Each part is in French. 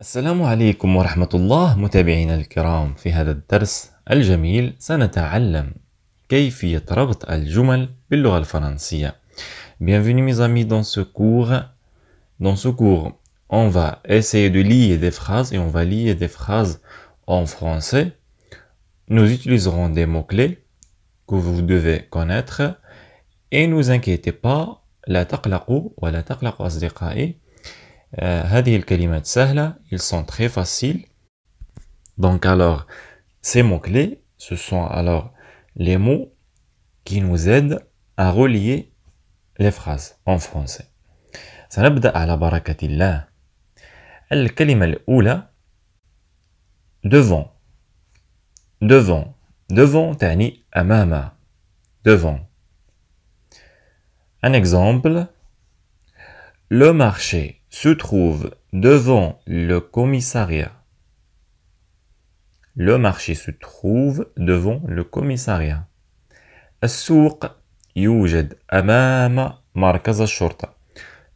السلام عليكم wa الله متابعينا الكرام في هذا الدرس الجميل Bienvenue mes amis dans ce cours Dans ce cours, on va essayer de lier des phrases et on va lier des phrases en français. Nous utiliserons des mots-clés que vous devez connaître et ne vous inquiétez pas, la taqlaqou ou la taqlaqou euh, هذه الكلمات سهلة ils sont très faciles donc alors ces mots clés ce sont alors les mots qui nous aident à relier les phrases en français سنبدأ على بركة الله الكلمة oula devant devant devant تعني Amama, devant un exemple le marché se trouve devant le commissariat. Le marché se trouve devant le commissariat. السوق يوجد أمام مركز الشرطة.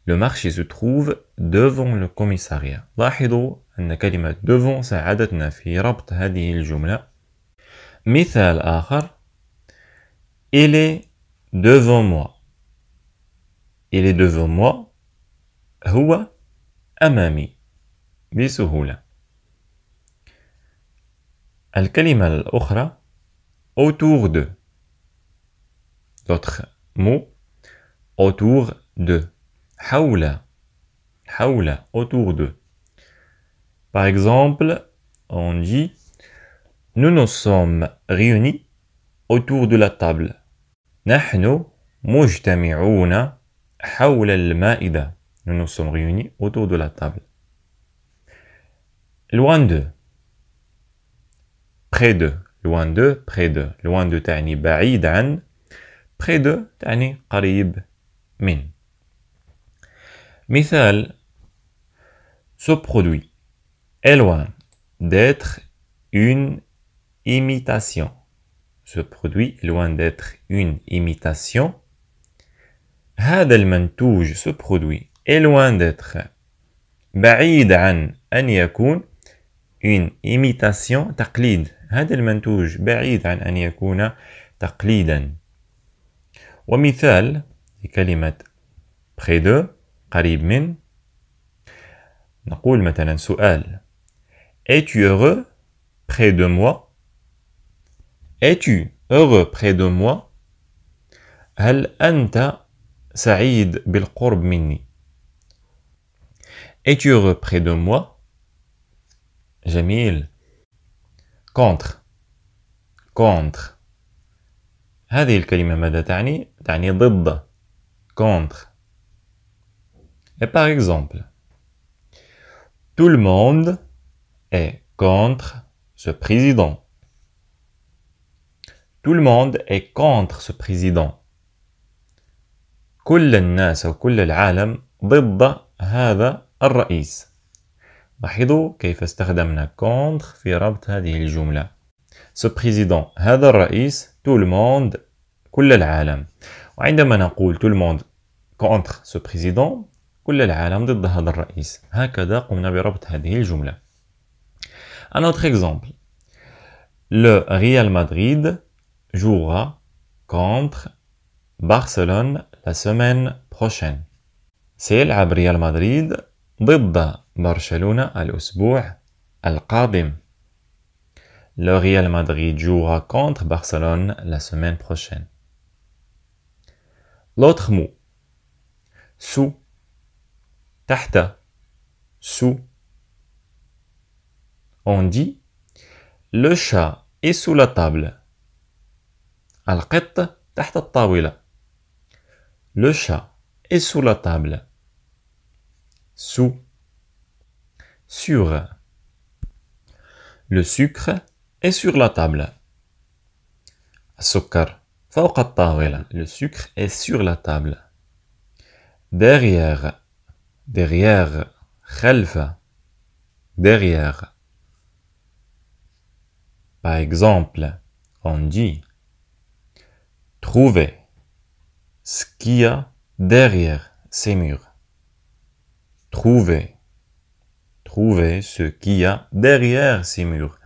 Le marché se trouve devant le commissariat. لاحظوا la كلمة devant ساعدتنا في ربط هذه الجملة. مثال آخر. Il est devant moi. Il est devant moi. هو أمامي بسهولة الكلمة الأخرى autour de d'autres mots autour de حول حول autour de par exemple on dit nous nous sommes réunis autour de la table نحن مجتمعون حول nous nous sommes réunis autour de la table. Loin de. Près de. Loin de. Près de. Loin de تعني بعيد de ». Près de تعني قريب من. Mithal. Ce produit est loin d'être une imitation. Ce produit est loin d'être une imitation. هذا المنتوج ce produit est loin d'être بعيد عن أن يكون une imitation تقليد هذا المنتوج بعيد عن أن يكون تقليدا ومثال لكلمة près de قريب من نقول مثلا سؤال Es-tu heureux près de moi Es-tu heureux près de moi هل أنت سعيد بالقرب مني Es-tu heureux près de moi? Jamil contre contre هذه الكلمة ماذا تعني؟ contre Et par exemple Tout le monde est contre ce président. Tout le monde est contre ce président. كل الناس وكل العالم ضد هذا الرئيس لاحظوا كيف استخدمنا كونتر في ربط هذه الجملة سو بريزيدون هذا الرئيس تو الموند كل العالم وعندما نقول تو الموند كونتر سو بريزيدون كل العالم ضد هذا الرئيس هكذا قمنا بربط هذه الجملة Un autre exemple. Le Real Madrid jouera contre Barcelone la semaine prochaine. سيلعب ريال مدريد à برشلونة à Le Real Madrid jouera contre Barcelone la semaine prochaine. L'autre mot. Sous. Tahta. Sous. On dit le chat est sous la table. Le chat est sous la table sous, sur. Le sucre est sur la table. Le sucre est sur la table. Derrière. Derrière. Derrière. Par exemple, on dit trouver ce qu'il y a derrière ces murs. Trouver. Trouver ce qu'il y a derrière ces murs.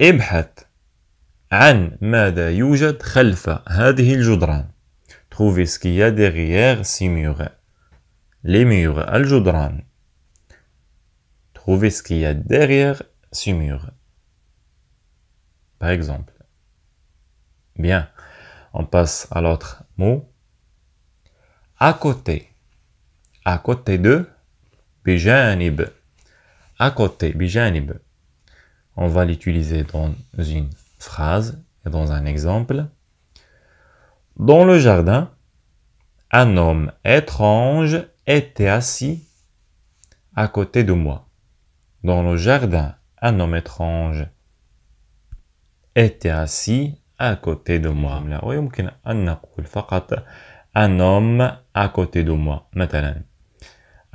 an mada yujad khalfa خلف هذه الجدران. Trouver ce qu'il y a derrière ces murs. Les murs, al-judran. Trouver ce qu'il y a derrière ces murs. Par exemple. Bien. On passe à l'autre mot. À côté. À côté de à côté bijanib on va l'utiliser dans une phrase et dans un exemple dans le jardin un homme étrange était assis à côté de moi dans le jardin un homme étrange était assis à côté de moi mm-hmm. un homme à côté de moi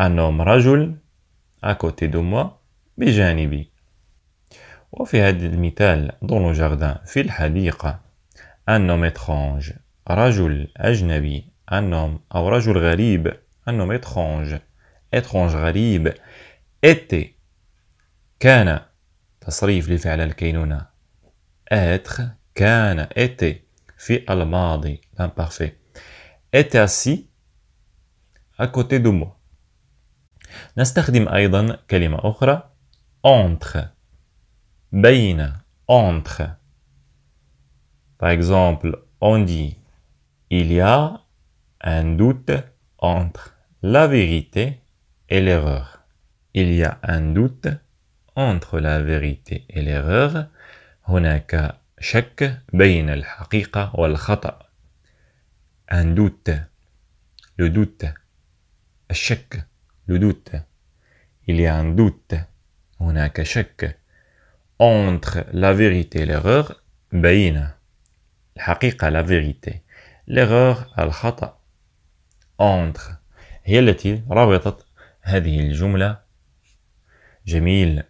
un homme un à côté de moi Bijanibi. وفي هذا المثال dans le jardin في الحديقة un homme étrange رجل أجنبي un homme أو رجل غريب un homme étrange étrange غريب était كان تصريف لفعل الكينونة être كان était في الماضي l'imparfait était assis à côté de moi نستخدم أيضا كلمة أخرى entre بين entre Par exemple, on dit il y a un doute entre la vérité et l'erreur. Il y a un doute entre la vérité et l'erreur. هناك شك بين الحقيقة والخطأ. Un doute. Le doute. الشك. لدوت Il y a un doute, هناك شك entre la vérité et l'erreur بين الحقيقة la vérité l'erreur الخطأ entre هي التي ربطت هذه الجملة جميل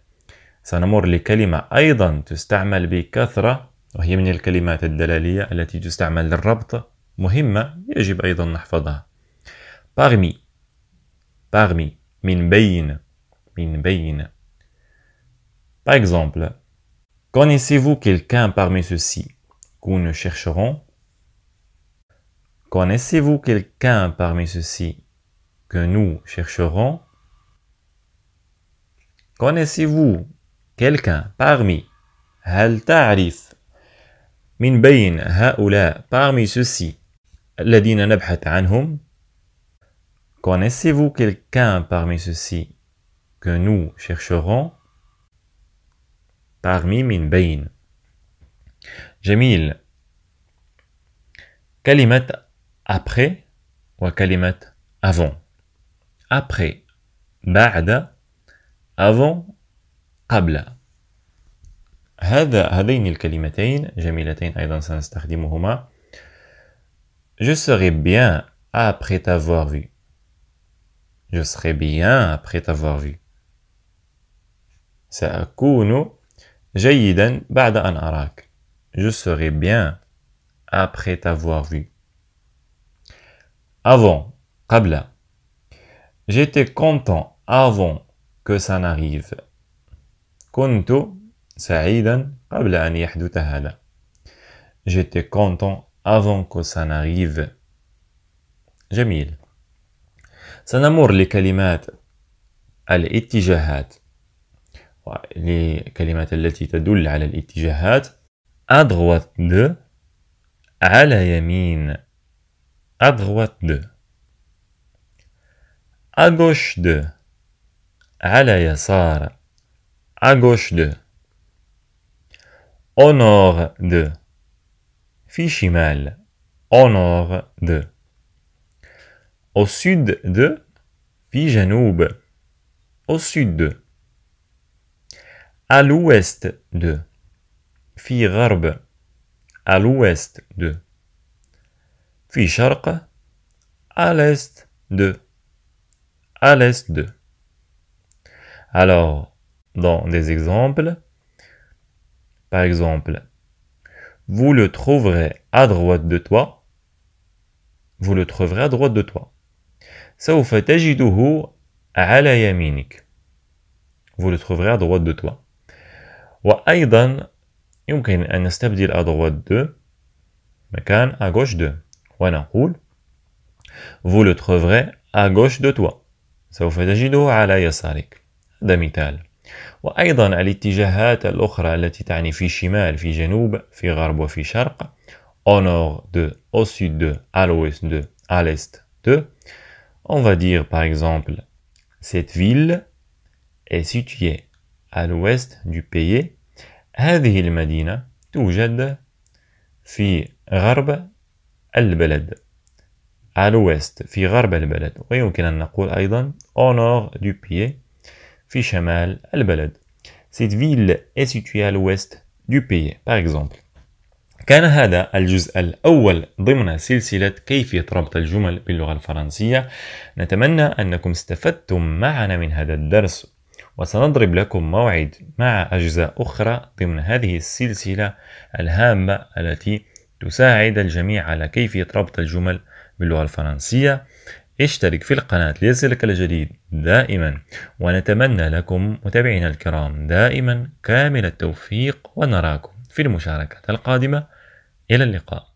سنمر لكلمة أيضا تستعمل بكثرة وهي من الكلمات الدلالية التي تستعمل للربط مهمة يجب أيضا نحفظها parmi parmi, min bayin, min bayin. Par exemple, connaissez-vous quelqu'un parmi ceux-ci que nous chercherons Connaissez-vous quelqu'un parmi ceux-ci que nous chercherons Connaissez-vous quelqu'un parmi هل تعرف من بين هؤلاء parmi ceux-ci الذين نبحث Connaissez-vous quelqu'un parmi ceux-ci que nous chercherons parmi min bain Jamil. Kalimat après ou kalimat avant. Après, ba'da, avant, qabla. هذا هذين الكلمتين جميلتين Je serai bien après t'avoir vu je serai bien après t'avoir vu. Je serai bien après t'avoir vu. Avant, kabla J'étais content avant que ça n'arrive. Kunto, saïden, Kabla, أن J'étais content avant que ça n'arrive. Jamil. سنمر لكلمات الاتجاهات لكلمات التي تدل على الاتجاهات à droite de على يمين à droite de à gauche de على يسار à gauche de au nord de في شمال au nord de au sud de Fijanoub, au sud de à l'ouest de Fi à l'ouest de puis à l'est de à l'est de alors dans des exemples par exemple vous le trouverez à droite de toi vous le trouverez à droite de toi سوف تجده على يمينك vous le trouverez à droite de toi وأيضا يمكن أن نستبدل à droite de مكان à gauche de ونقول vous le trouverez à gauche de toi سوف تجده على يسارك هذا مثال وأيضا الاتجاهات الأخرى التي تعني في شمال في جنوب في غرب وفي شرق au nord de au sud de à l'ouest de à l'est de On va dire par exemple, cette ville est située à l'ouest du pays. هذه المدينة توجد في غرب البلد. À l'ouest, في غرب البلد. ويمكن أن نقول أيضا au nord du pays, في شمال البلد. Cette ville est située à l'ouest du pays, par exemple. كان هذا الجزء الأول ضمن سلسلة كيفية ربط الجمل باللغة الفرنسية نتمنى أنكم استفدتم معنا من هذا الدرس وسنضرب لكم موعد مع أجزاء أخرى ضمن هذه السلسلة الهامة التي تساعد الجميع على كيفية ربط الجمل باللغة الفرنسية اشترك في القناة ليصلك الجديد دائما ونتمنى لكم متابعينا الكرام دائما كامل التوفيق ونراكم في المشاركة القادمة إلى اللقاء